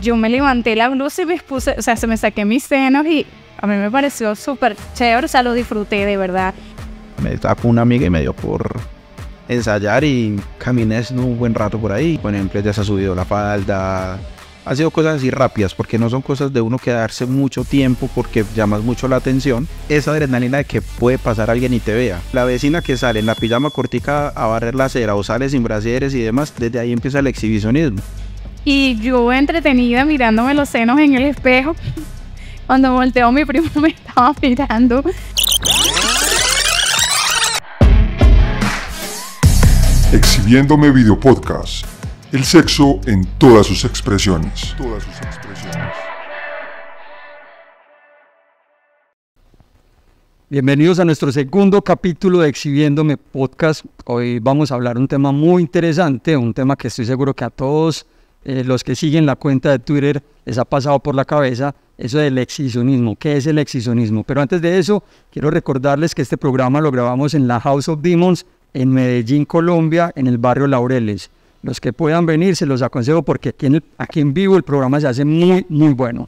yo me levanté la blusa y me expuse, o sea, se me saqué mis senos y a mí me pareció súper chévere, o sea, lo disfruté de verdad. Me tapó una amiga y me dio por ensayar y caminé un buen rato por ahí. Por ejemplo, ya se ha subido la falda. ha sido cosas así rápidas porque no son cosas de uno quedarse mucho tiempo porque llamas mucho la atención. Esa adrenalina de que puede pasar alguien y te vea. La vecina que sale en la pijama cortica a barrer la acera o sale sin brasieres y demás, desde ahí empieza el exhibicionismo. Y yo entretenida mirándome los senos en el espejo. Cuando volteó mi primo me estaba mirando. Exhibiéndome video podcast. El sexo en todas sus expresiones. Todas sus expresiones. Bienvenidos a nuestro segundo capítulo de Exhibiéndome Podcast. Hoy vamos a hablar un tema muy interesante, un tema que estoy seguro que a todos eh, los que siguen la cuenta de Twitter les ha pasado por la cabeza eso del exhibicionismo, ¿Qué es el exhibicionismo? Pero antes de eso, quiero recordarles que este programa lo grabamos en la House of Demons en Medellín, Colombia, en el barrio Laureles. Los que puedan venir, se los aconsejo porque aquí aquí en vivo el programa se hace muy, muy bueno.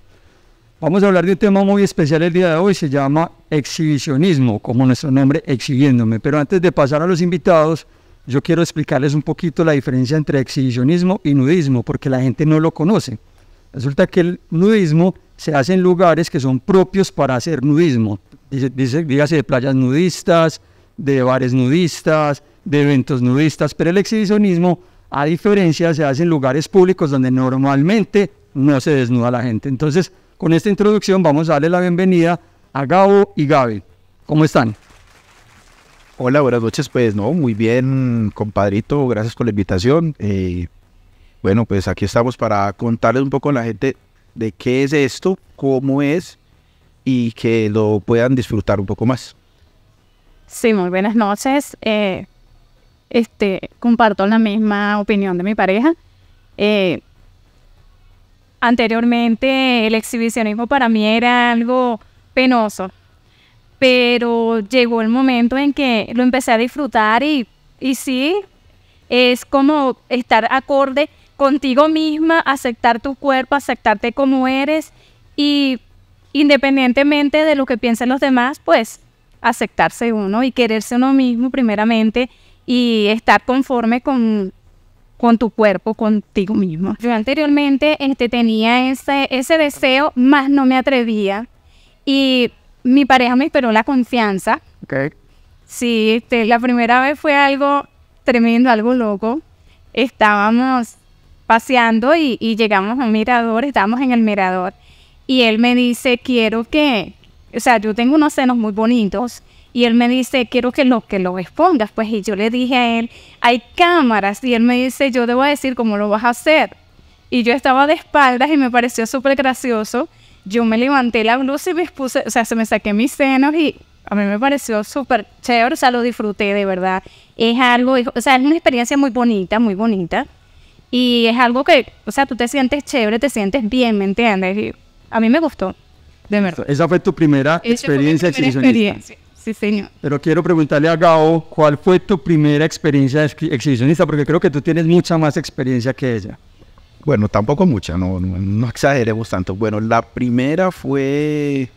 Vamos a hablar de un tema muy especial el día de hoy, se llama exhibicionismo, como nuestro nombre, exhibiéndome. Pero antes de pasar a los invitados, yo quiero explicarles un poquito la diferencia entre exhibicionismo y nudismo, porque la gente no lo conoce. Resulta que el nudismo se hace en lugares que son propios para hacer nudismo. Dice, dice, dígase de playas nudistas, de bares nudistas, de eventos nudistas, pero el exhibicionismo, a diferencia, se hace en lugares públicos donde normalmente no se desnuda la gente. Entonces, con esta introducción vamos a darle la bienvenida a Gabo y Gaby. ¿Cómo están? Hola, buenas noches. Pues no, muy bien, compadrito. Gracias por la invitación. Eh, bueno, pues aquí estamos para contarles un poco a la gente de qué es esto, cómo es y que lo puedan disfrutar un poco más. Sí, muy buenas noches. Eh, este, comparto la misma opinión de mi pareja. Eh, anteriormente el exhibicionismo para mí era algo penoso pero llegó el momento en que lo empecé a disfrutar y, y sí, es como estar acorde contigo misma, aceptar tu cuerpo, aceptarte como eres y independientemente de lo que piensen los demás, pues aceptarse uno y quererse uno mismo primeramente y estar conforme con, tu cuerpo, contigo mismo. Yo anteriormente este, tenía ese, ese deseo, más no me atrevía y mi pareja me esperó la confianza. Sí, este, la primera vez fue algo tremendo, algo loco. Estábamos paseando y, llegamos a un mirador, estábamos en el mirador. Y él me dice, quiero que, o sea, yo tengo unos senos muy bonitos. Y él me dice, quiero que lo que lo expongas. Pues y yo le dije a él, hay cámaras. Y él me dice, yo te voy a decir cómo lo vas a hacer. Y yo estaba de espaldas y me pareció súper gracioso yo me levanté la blusa y me expuse, o sea, se me saqué mis senos y a mí me pareció súper chévere, o sea, lo disfruté de verdad. Es algo, o sea, es una experiencia muy bonita, muy bonita. Y es algo que, o sea, tú te sientes chévere, te sientes bien, ¿me entiendes? Y a mí me gustó, de verdad. Esa fue tu primera experiencia exhibicionista. Experiencia. Sí, señor. Pero quiero preguntarle a Gao, ¿cuál fue tu primera experiencia exhibicionista? Porque creo que tú tienes mucha más experiencia que ella. Bueno, tampoco mucha, no, no, exageremos tanto. Bueno, la primera fue,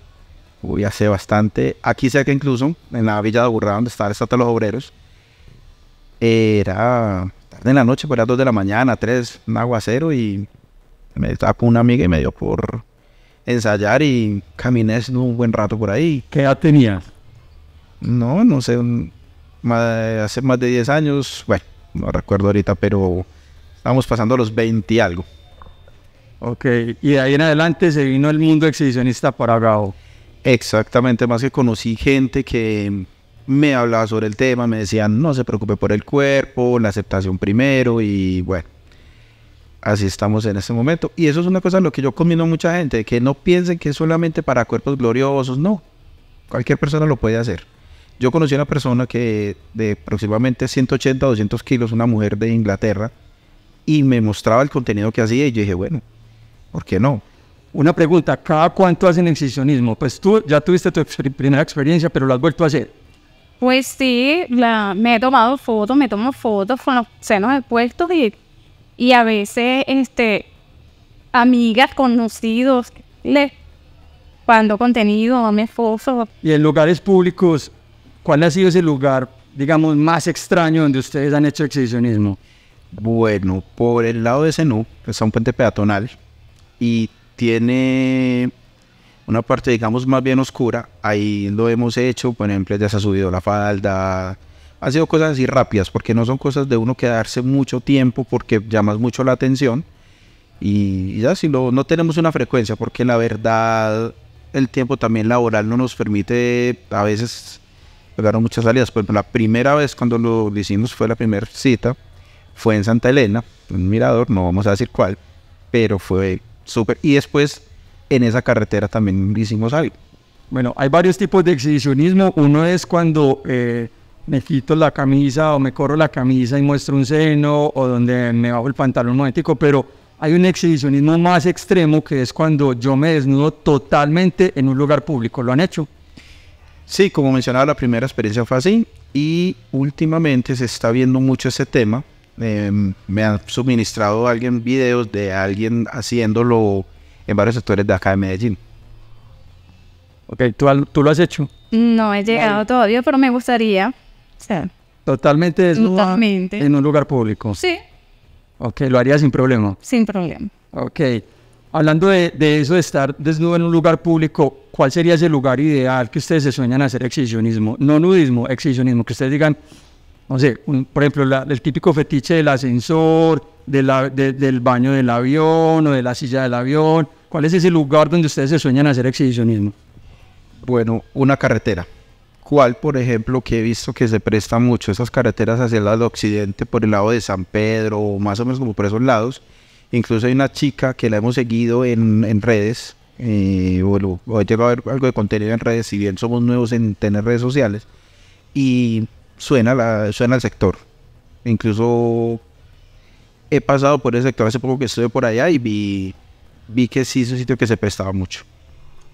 a hace bastante, aquí que incluso, en la Villa de Aburrá, donde estaban los Obreros. Era tarde en la noche, por las 2 de la mañana, 3, un aguacero y me estaba con una amiga y me dio por ensayar y caminé un buen rato por ahí. ¿Qué edad tenías? No, no sé, hace más de 10 años, bueno, no recuerdo ahorita, pero Estamos pasando a los 20 algo. Ok, y de ahí en adelante se vino el mundo exhibicionista para Gabo. Exactamente, más que conocí gente que me hablaba sobre el tema, me decían no se preocupe por el cuerpo, la aceptación primero y bueno, así estamos en este momento. Y eso es una cosa en lo que yo combino a mucha gente, que no piensen que es solamente para cuerpos gloriosos, no, cualquier persona lo puede hacer. Yo conocí a una persona que de aproximadamente 180 200 kilos, una mujer de Inglaterra, y me mostraba el contenido que hacía y yo dije, bueno, ¿por qué no? Una pregunta, ¿cada cuánto hacen excisionismo? Pues tú ya tuviste tu primera experiencia, pero lo has vuelto a hacer. Pues sí, me he tomado fotos, me tomo fotos con los senos expuestos y, y a veces este, amigas, conocidos, les cuando contenido me mi Y en lugares públicos, ¿cuál ha sido ese lugar, digamos, más extraño donde ustedes han hecho exhibicionismo? Bueno, por el lado de Senú está un puente peatonal y tiene una parte, digamos, más bien oscura. Ahí lo hemos hecho, por ejemplo, ya se ha subido la falda. ha sido cosas así rápidas, porque no son cosas de uno quedarse mucho tiempo porque llamas mucho la atención. Y, ya si no tenemos una frecuencia, porque la verdad el tiempo también laboral no nos permite a veces pegar muchas salidas. Pues la primera vez cuando lo hicimos fue la primera cita fue en Santa Elena, un mirador, no vamos a decir cuál, pero fue súper. Y después en esa carretera también hicimos algo. Bueno, hay varios tipos de exhibicionismo. Uno es cuando eh, me quito la camisa o me corro la camisa y muestro un seno o donde me bajo el pantalón momentico, pero hay un exhibicionismo más extremo que es cuando yo me desnudo totalmente en un lugar público. ¿Lo han hecho? Sí, como mencionaba, la primera experiencia fue así y últimamente se está viendo mucho ese tema Em, me han suministrado alguien videos de alguien haciéndolo en varios sectores de acá de Medellín. Ok, ¿tú, tú lo has hecho? No he llegado todavía, pero me gustaría. Totalmente desnuda en un lugar público. Sí. Ok, lo haría sin problema. Sin problema. Ok. Hablando de, de, eso de estar desnudo en un lugar público, ¿cuál sería ese lugar ideal que ustedes se sueñan hacer exhibicionismo? No nudismo, exhibicionismo, que ustedes digan, no sé, por ejemplo, el típico fetiche del ascensor, de del baño del avión o de la silla del avión. ¿Cuál es ese lugar donde ustedes se sueñan hacer exhibicionismo? Bueno, una carretera. ¿Cuál, por ejemplo, que he visto que se presta mucho? Esas carreteras hacia el lado occidente, por el lado de San Pedro, o más o menos como por esos lados. Incluso hay una chica que la hemos seguido en, en redes, bueno, eh, o he a ver algo de contenido en redes, si bien somos nuevos en tener redes sociales. Y suena, la, suena el sector. Incluso he pasado por ese sector hace poco que estuve por allá y vi, vi que sí es un sitio que se prestaba mucho.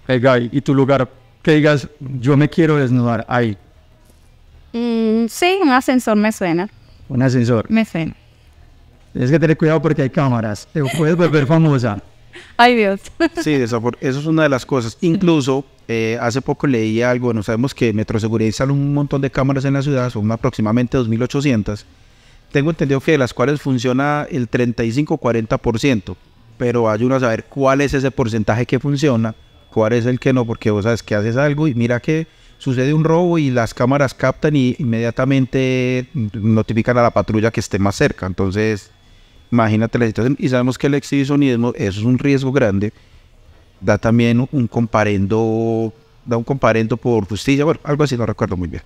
Hey ¿y tu lugar que digas, yo me quiero desnudar ahí? Mm, sí, un ascensor me suena. ¿Un ascensor? Me suena. Tienes que tener cuidado porque hay cámaras. puedes volver famosa. Ay Dios. Sí, eso, eso es una de las cosas. Incluso eh, hace poco leí algo, no sabemos que Metroseguridad instala un montón de cámaras en la ciudad, son aproximadamente 2.800. Tengo entendido que de las cuales funciona el 35-40%, pero hay a saber cuál es ese porcentaje que funciona, cuál es el que no, porque vos sabes que haces algo y mira que sucede un robo y las cámaras captan y inmediatamente notifican a la patrulla que esté más cerca. Entonces, imagínate la situación. Y sabemos que el exhibicionismo eso es un riesgo grande da también un comparendo, da un comparendo por justicia, bueno, algo así, no recuerdo muy bien.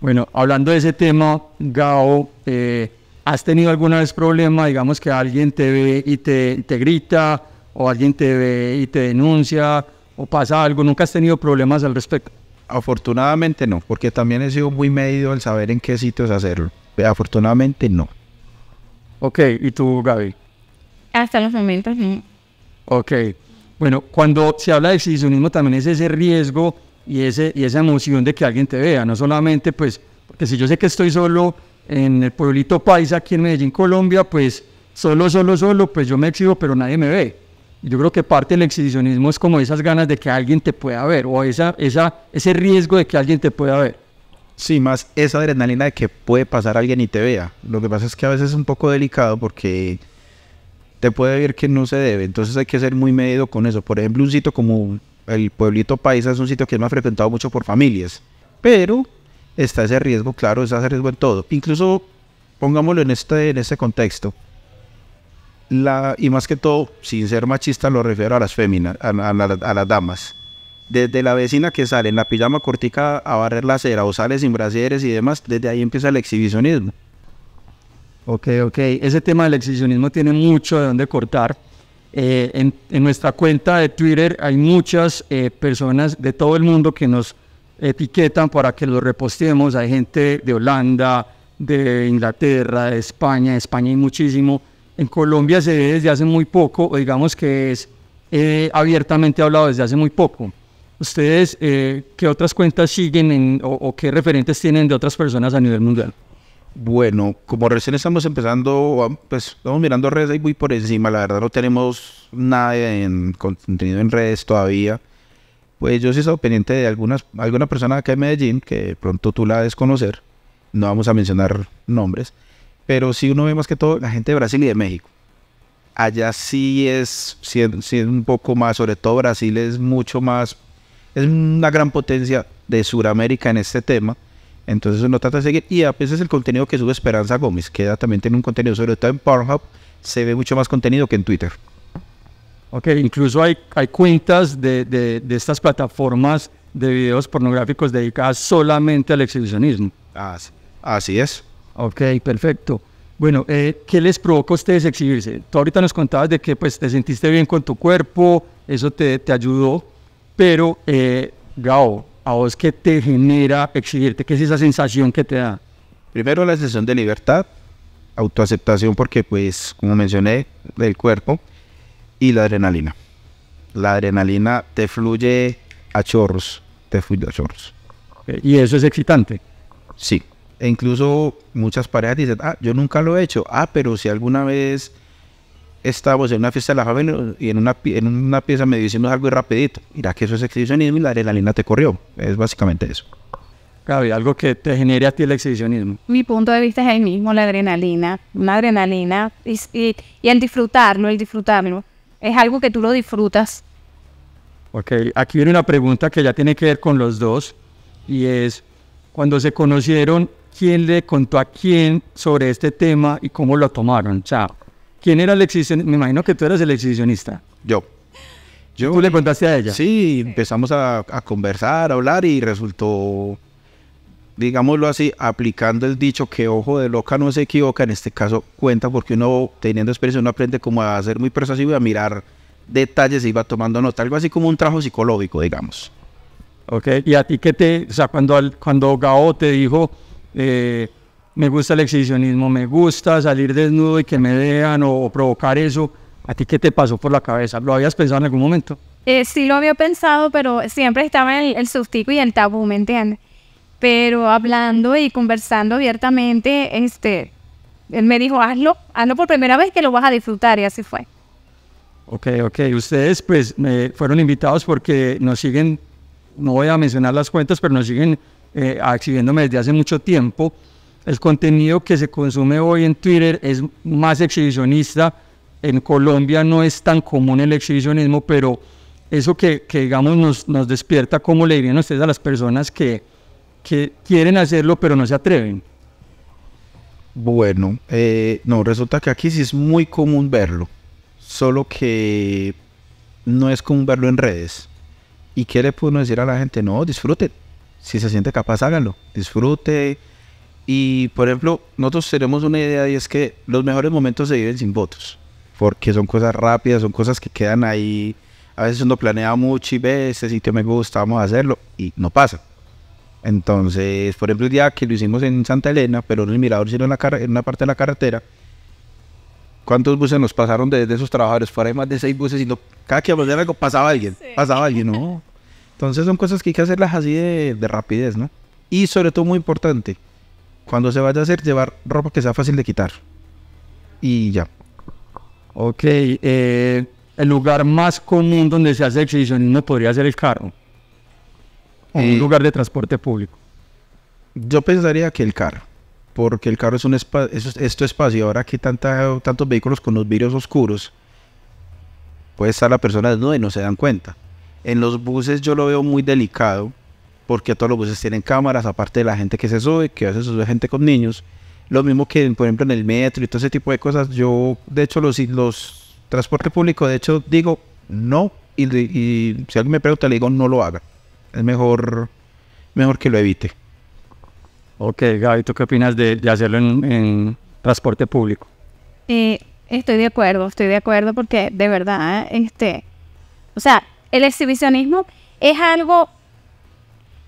Bueno, hablando de ese tema, Gao, eh, ¿has tenido alguna vez problema, digamos, que alguien te ve y te, te grita, o alguien te ve y te denuncia, o pasa algo? ¿Nunca has tenido problemas al respecto? Afortunadamente no, porque también he sido muy medido al saber en qué sitios hacerlo. Afortunadamente no. Ok, ¿y tú, Gaby? Hasta los momentos no. Ok, bueno, cuando se habla de exhibicionismo también es ese riesgo y, ese, y esa emoción de que alguien te vea, no solamente pues, porque si yo sé que estoy solo en el pueblito Paisa aquí en Medellín, Colombia, pues solo, solo, solo, pues yo me exhibo pero nadie me ve. Yo creo que parte del exhibicionismo es como esas ganas de que alguien te pueda ver o esa, esa, ese riesgo de que alguien te pueda ver. Sí, más esa adrenalina de que puede pasar alguien y te vea. Lo que pasa es que a veces es un poco delicado porque se puede ver que no se debe. Entonces hay que ser muy medido con eso. Por ejemplo, un sitio como el pueblito Paisa es un sitio que es más frecuentado mucho por familias. Pero está ese riesgo, claro, está ese riesgo en todo. Incluso, pongámoslo en este, en este contexto. La, y más que todo, sin ser machista, lo refiero a las féminas, a, las damas. Desde la vecina que sale en la pijama cortica a barrer la acera o sale sin brasieres y demás, desde ahí empieza el exhibicionismo Ok, ok. Ese tema del excesionismo tiene mucho de dónde cortar. Eh, en, nuestra cuenta de Twitter hay muchas eh, personas de todo el mundo que nos etiquetan para que lo reposteemos. Hay gente de Holanda, de Inglaterra, de España. De España hay muchísimo. En Colombia se ve desde hace muy poco, o digamos que es eh, abiertamente hablado desde hace muy poco. ¿Ustedes qué otras cuentas siguen o qué referentes tienen de otras personas a nivel mundial? Bueno, como recién estamos empezando, pues estamos mirando redes y muy por encima, la verdad no tenemos nada en contenido en redes todavía. Pues yo sí he estado pendiente de algunas, alguna persona acá en Medellín, que pronto tú la conocer no vamos a mencionar nombres, pero sí uno ve más que todo la gente de Brasil y de México. Allá sí es, sí es un poco más, sobre todo Brasil es mucho más, es una gran potencia de Sudamérica en este tema entonces uno trata de seguir. Y a veces el contenido que sube Esperanza Gómez, que también tiene un contenido, sobre todo en Pornhub, se ve mucho más contenido que en Twitter. Ok, incluso hay, hay cuentas de, estas plataformas de videos pornográficos dedicadas solamente al exhibicionismo. Así, es. Ok, perfecto. Bueno, eh, ¿qué les provoca a ustedes exhibirse? Tú ahorita nos contabas de que pues, te sentiste bien con tu cuerpo, eso te, ayudó, pero, eh, Gao, a vos qué te genera exigirte? ¿Qué es esa sensación que te da? Primero la sensación de libertad, autoaceptación porque pues como mencioné del cuerpo y la adrenalina. La adrenalina te fluye a chorros, te fluye a chorros. Y eso es excitante. Sí. E incluso muchas parejas dicen, ah, yo nunca lo he hecho. Ah, pero si alguna vez estábamos en una fiesta de la familia y en una, en una pieza me diciendo algo y rapidito. Mira que eso es exhibicionismo y la adrenalina te corrió. Es básicamente eso. Gaby, algo que te genere a ti el exhibicionismo. Mi punto de vista es el mismo, la adrenalina. Una adrenalina y, y, y el disfrutarlo, el disfrutarlo. Es algo que tú lo disfrutas. Ok, aquí viene una pregunta que ya tiene que ver con los dos y es, cuando se conocieron, ¿quién le contó a quién sobre este tema y cómo lo tomaron? Chao. ¿Quién era el exhibicionista? Me imagino que tú eras el exhibicionista. Yo. ¿Tú le contaste a ella? Sí, empezamos a, conversar, a hablar y resultó, digámoslo así, aplicando el dicho que ojo de loca no se equivoca, en este caso cuenta porque uno teniendo experiencia uno aprende como a ser muy persuasivo y a mirar detalles y va tomando nota, algo así como un trabajo psicológico, digamos. Ok, y a ti qué te, o sea, cuando, cuando Gao te dijo, eh, me gusta el exhibicionismo, me gusta salir desnudo y que me vean o, provocar eso. ¿A ti qué te pasó por la cabeza? ¿Lo habías pensado en algún momento? Eh, sí lo había pensado, pero siempre estaba el, el sustico y el tabú, ¿me entiendes? Pero hablando y conversando abiertamente, este, él me dijo, hazlo, hazlo por primera vez que lo vas a disfrutar y así fue. Ok, ok. Ustedes pues me fueron invitados porque nos siguen, no voy a mencionar las cuentas, pero nos siguen eh, exhibiéndome desde hace mucho tiempo el contenido que se consume hoy en Twitter es más exhibicionista. En Colombia no es tan común el exhibicionismo, pero eso que, digamos nos, despierta, ¿cómo le dirían ustedes a las personas que, quieren hacerlo pero no se atreven? Bueno, eh, no, resulta que aquí sí es muy común verlo, solo que no es común verlo en redes. ¿Y quiere le puedo decir a la gente? No, disfrute. Si se siente capaz, háganlo. Disfrute, y, por ejemplo, nosotros tenemos una idea y es que los mejores momentos se viven sin votos, porque son cosas rápidas, son cosas que quedan ahí. A veces uno planea mucho y ve, este sitio me gusta, vamos a hacerlo, y no pasa. Entonces, por ejemplo, el día que lo hicimos en Santa Elena, pero en el mirador, sino en, la en una parte de la carretera, ¿cuántos buses nos pasaron desde de esos trabajadores? Fuera de más de seis buses y no, cada que de algo pasaba alguien, pasaba alguien, ¿no? Entonces son cosas que hay que hacerlas así de, de rapidez, ¿no? Y sobre todo muy importante, cuando se vaya a hacer, llevar ropa que sea fácil de quitar. Y ya. Ok, eh, el lugar más común donde se hace exhibicionismo podría ser el carro. O un eh, lugar de transporte público. Yo pensaría que el carro. Porque el carro es un espacio, es, es, espacio. Ahora que tanta, tantos vehículos con los vidrios oscuros, puede estar la persona desnuda y no se dan cuenta. En los buses yo lo veo muy delicado porque todos los buses tienen cámaras, aparte de la gente que se sube, que a veces sube gente con niños. Lo mismo que, por ejemplo, en el metro y todo ese tipo de cosas. Yo, de hecho, los, los transporte público, de hecho, digo no. Y, si alguien me pregunta, le digo no lo haga. Es mejor, mejor que lo evite. Ok, Gaby, ¿tú qué opinas de, hacerlo en, transporte público? Eh, estoy de acuerdo, estoy de acuerdo porque de verdad, este, o sea, el exhibicionismo es algo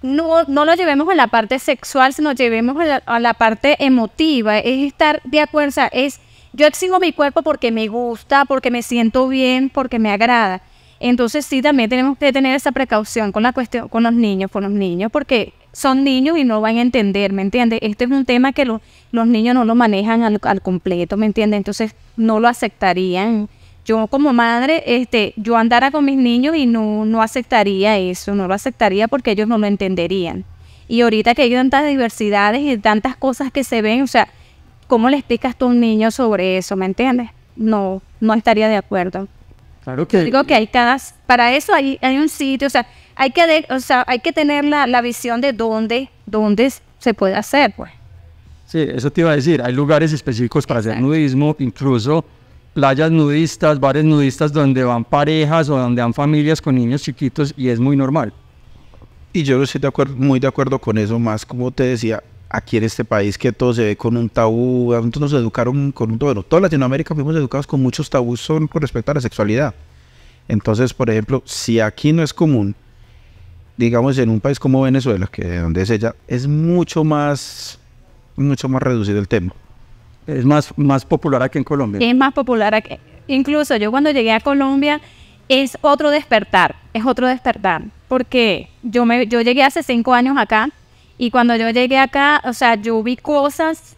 no, no lo llevemos a la parte sexual, sino llevemos a la, parte emotiva, es estar de acuerdo, o es yo exijo mi cuerpo porque me gusta, porque me siento bien, porque me agrada. Entonces sí, también tenemos que tener esa precaución con la cuestión, con los niños, con los niños, porque son niños y no van a entender, ¿me entiendes? Este es un tema que los niños no lo manejan al, al completo, ¿me entiendes? Entonces no lo aceptarían yo como madre, este, yo andara con mis niños y no, no aceptaría eso, no lo aceptaría porque ellos no lo entenderían. Y ahorita que hay tantas diversidades y tantas cosas que se ven, o sea, ¿cómo le explicas tú a un niño sobre eso? ¿Me entiendes? No, no estaría de acuerdo. Claro que. sí. digo que hay cada, para eso hay, hay un sitio, o sea, hay que, hay que tener la, la, visión de dónde, dónde se puede hacer, pues. Sí, eso te iba a decir, hay lugares específicos para hacer nudismo, incluso playas nudistas, bares nudistas donde van parejas o donde van familias con niños chiquitos y es muy normal. Y yo estoy de acuerdo, muy de acuerdo con eso, más como te decía, aquí en este país que todo se ve con un tabú, nosotros nos educaron con un, tabú, bueno, toda Latinoamérica fuimos educados con muchos tabús con respecto a la sexualidad. Entonces, por ejemplo, si aquí no es común, digamos en un país como Venezuela, que donde es ella, es mucho más, mucho más reducido el tema es más, más popular aquí en Colombia. Es más popular aquí. Incluso yo cuando llegué a Colombia es otro despertar, es otro despertar, porque yo, me, yo llegué hace cinco años acá y cuando yo llegué acá, o sea, yo vi cosas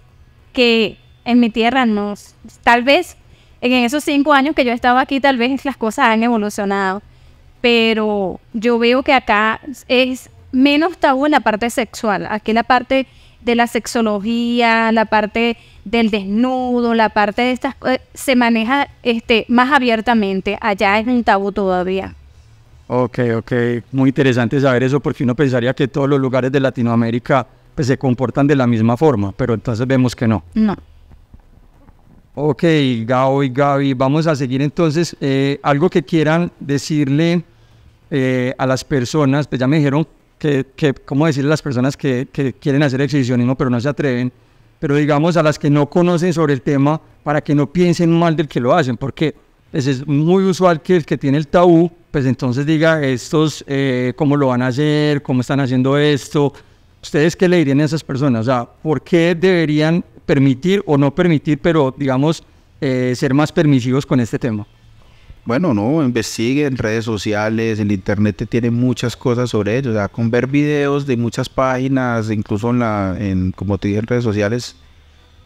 que en mi tierra no, tal vez en esos cinco años que yo estaba aquí, tal vez las cosas han evolucionado, pero yo veo que acá es menos tabú en la parte sexual, aquí la parte de la sexología, la parte del desnudo, la parte de estas cosas, se maneja este, más abiertamente. Allá es un tabú todavía. Ok, ok. Muy interesante saber eso porque uno pensaría que todos los lugares de Latinoamérica pues, se comportan de la misma forma, pero entonces vemos que no. No. Ok, Gao y Gaby, vamos a seguir entonces. Eh, algo que quieran decirle eh, a las personas, pues ya me dijeron que, que ¿cómo las personas que, quieren hacer exhibicionismo pero no se atreven? Pero digamos a las que no conocen sobre el tema para que no piensen mal del que lo hacen, porque pues, es muy usual que el que tiene el tabú, pues entonces diga, estos, eh, ¿cómo lo van a hacer? ¿Cómo están haciendo esto? ¿Ustedes qué le dirían a esas personas? O sea, ¿por qué deberían permitir o no permitir, pero digamos, eh, ser más permisivos con este tema? bueno, no, investigue en redes sociales, el internet tiene muchas cosas sobre ellos. O sea, con ver videos de muchas páginas, incluso en la, en, como te dije, en redes sociales,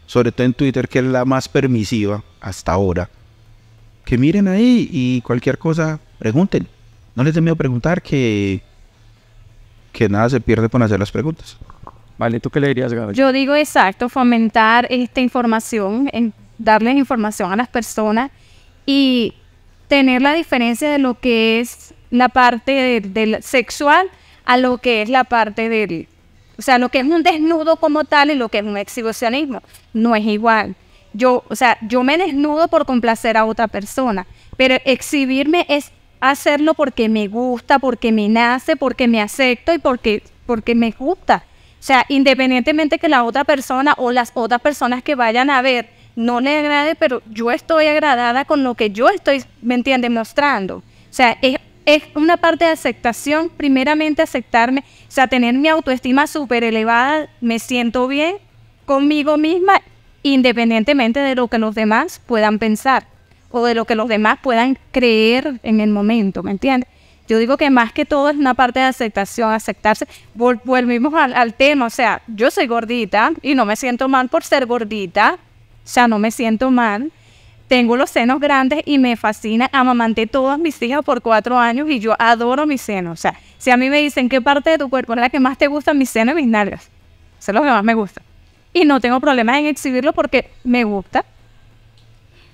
sobre todo en Twitter, que es la más permisiva hasta ahora. Que miren ahí y cualquier cosa, pregunten. No les dé miedo preguntar que, que nada se pierde por hacer las preguntas. Vale, ¿tú qué le dirías, Gabriel? Yo digo exacto, fomentar esta información, en darles información a las personas y tener la diferencia de lo que es la parte del, sexual a lo que es la parte del, o sea, lo que es un desnudo como tal y lo que es un exhibicionismo. No es igual. Yo, o sea, yo me desnudo por complacer a otra persona, pero exhibirme es hacerlo porque me gusta, porque me nace, porque me acepto y porque, porque me gusta. O sea, independientemente que la otra persona o las otras personas que vayan a ver no le agrade, pero yo estoy agradada con lo que yo estoy, ¿me entiende? mostrando. O sea, es, es una parte de aceptación, primeramente aceptarme, o sea, tener mi autoestima súper elevada, me siento bien conmigo misma, independientemente de lo que los demás puedan pensar o de lo que los demás puedan creer en el momento, ¿me entiendes? Yo digo que más que todo es una parte de aceptación, aceptarse. volvimos al, tema, o sea, yo soy gordita y no me siento mal por ser gordita, o sea, no me siento mal, tengo los senos grandes y me fascina, amamanté todas mis hijas por cuatro años y yo adoro mis senos. O sea, si a mí me dicen qué parte de tu cuerpo es la que más te gusta, mis senos y mis nalgas. son los que más me gusta. Y no tengo problemas en exhibirlo porque me gusta.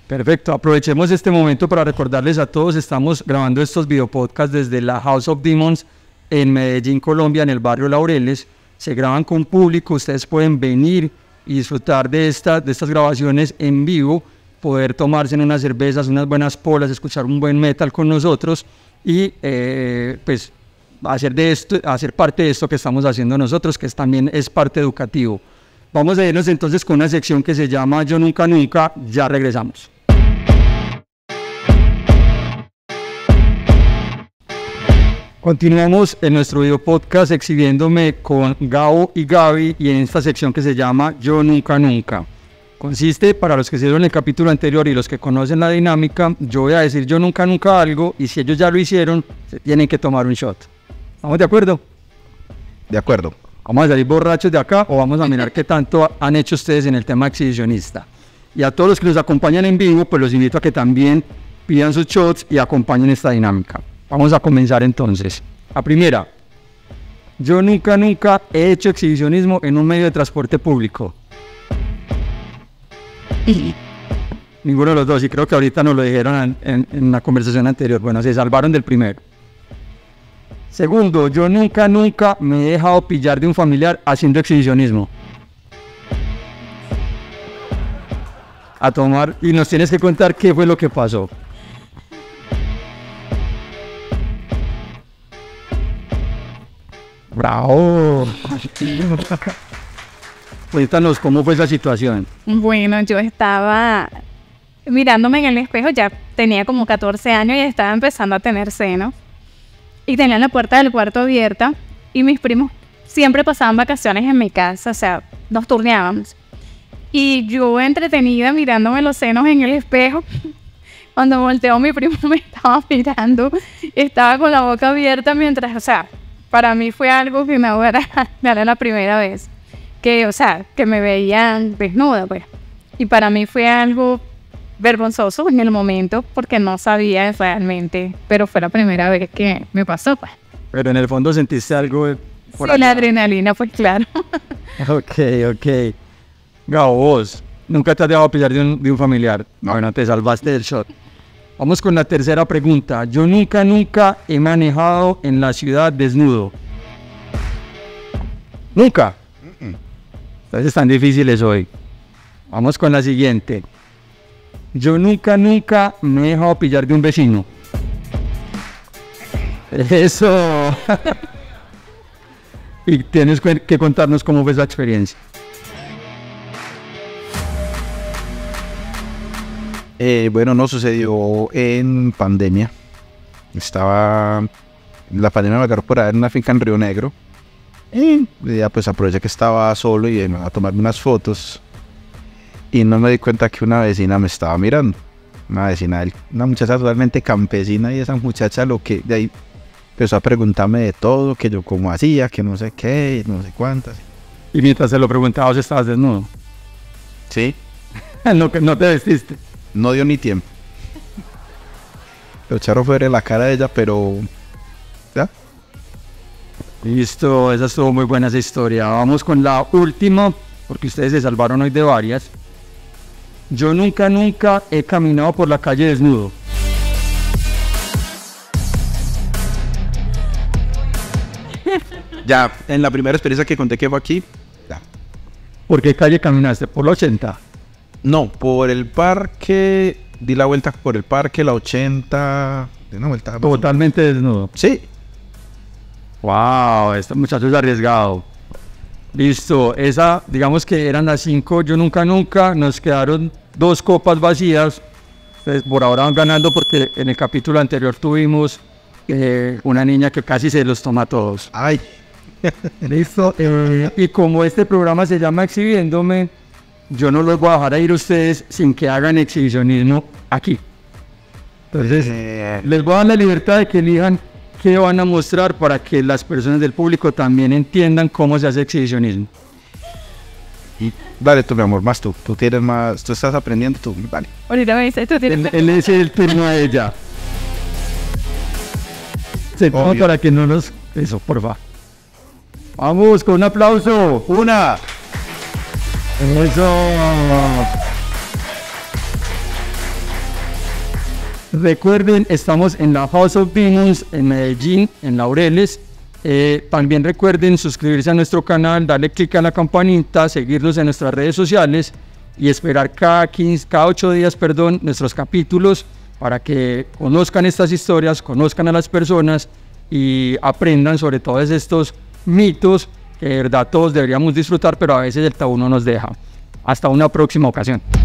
Perfecto, aprovechemos este momento para recordarles a todos, estamos grabando estos videopodcasts desde la House of Demons en Medellín, Colombia, en el barrio Laureles. Se graban con público, ustedes pueden venir, y disfrutar de, estas de estas grabaciones en vivo, poder tomarse unas cervezas, unas buenas polas, escuchar un buen metal con nosotros y eh, pues hacer, de esto, hacer parte de esto que estamos haciendo nosotros, que también es parte educativo. Vamos a irnos entonces con una sección que se llama Yo Nunca Nunca, ya regresamos. Continuamos en nuestro video podcast exhibiéndome con Gao y Gaby y en esta sección que se llama Yo Nunca Nunca. Consiste, para los que se en el capítulo anterior y los que conocen la dinámica, yo voy a decir yo nunca nunca algo y si ellos ya lo hicieron, tienen que tomar un shot. ¿Estamos de acuerdo? De acuerdo. ¿Vamos a salir borrachos de acá o vamos a mirar qué tanto han hecho ustedes en el tema exhibicionista? Y a todos los que nos acompañan en vivo, pues los invito a que también pidan sus shots y acompañen esta dinámica. Vamos a comenzar entonces. La primera, yo nunca, nunca he hecho exhibicionismo en un medio de transporte público. Ninguno de los dos, y creo que ahorita nos lo dijeron en, en, la conversación anterior. Bueno, se salvaron del primero. Segundo, yo nunca, nunca me he dejado pillar de un familiar haciendo exhibicionismo. A tomar, y nos tienes que contar qué fue lo que pasó. Bravo. Cuéntanos cómo fue esa situación. Bueno, yo estaba mirándome en el espejo, ya tenía como 14 años y estaba empezando a tener senos. Y tenía la puerta del cuarto abierta y mis primos siempre pasaban vacaciones en mi casa, o sea, nos turneábamos. Y yo entretenida mirándome los senos en el espejo, cuando volteó mi primo me estaba mirando, estaba con la boca abierta mientras, o sea, para mí fue algo que me hubiera era la primera vez que, o sea, que me veían desnuda, pues. Y para mí fue algo vergonzoso en el momento porque no sabía realmente, pero fue la primera vez que me pasó, pues. Pero en el fondo sentiste algo por sí, la adrenalina, pues claro. ok, ok. Gabo, vos, nunca te has dejado pillar de un, familiar. No. Bueno, te salvaste del shot. Vamos con la tercera pregunta. Yo nunca, nunca he manejado en la ciudad desnudo. Nunca. Entonces tan difíciles hoy. Vamos con la siguiente. Yo nunca, nunca me he dejado pillar de un vecino. Eso. y tienes que contarnos cómo fue esa experiencia. Eh, bueno, no sucedió en pandemia. Estaba. La pandemia me agarró por ahí en una finca en Río Negro. Y ya pues aproveché que estaba solo y a tomarme unas fotos. Y no me di cuenta que una vecina me estaba mirando. Una vecina, una muchacha totalmente campesina y esa muchacha lo que de ahí empezó a preguntarme de todo, que yo cómo hacía, que no sé qué, no sé cuántas. Y mientras se lo preguntaba, yo estabas desnudo? Sí. no, no te vestiste no dio ni tiempo. Pero Charro fue la cara de ella, pero. ¿Ya? Listo, esas estuvo muy buenas historias. Vamos con la última, porque ustedes se salvaron hoy de varias. Yo nunca, nunca he caminado por la calle desnudo. Ya, en la primera experiencia que conté que fue aquí, ya. ¿Por qué calle caminaste? ¿Por la 80? No, por el parque, di la vuelta por el parque, la 80, de una vuelta. Totalmente desnudo. Sí. Wow, este muchacho es arriesgado. Listo, esa, digamos que eran las 5, yo nunca, nunca, nos quedaron dos copas vacías. por ahora van ganando porque en el capítulo anterior tuvimos eh, una niña que casi se los toma todos. Ay. Listo. Eh, y como este programa se llama Exhibiéndome, yo no los voy a dejar a ir ustedes sin que hagan exhibicionismo aquí. Entonces, eh. les voy a dar la libertad de que elijan qué van a mostrar para que las personas del público también entiendan cómo se hace exhibicionismo. Y dale tú, mi amor, más tú. Tú tienes más, tú estás aprendiendo tú. Vale. Ahorita me dice, tú tienes. Él, él es el turno de ella. Se para que no nos. Eso, porfa. Vamos, con un aplauso. Una. Recuerden, estamos en la House of Venus en Medellín, en Laureles. Eh, también recuerden suscribirse a nuestro canal, darle clic a la campanita, seguirnos en nuestras redes sociales y esperar cada, 15, cada 8 días perdón, nuestros capítulos para que conozcan estas historias, conozcan a las personas y aprendan sobre todos estos mitos que de verdad todos deberíamos disfrutar, pero a veces el tabú no nos deja. Hasta una próxima ocasión.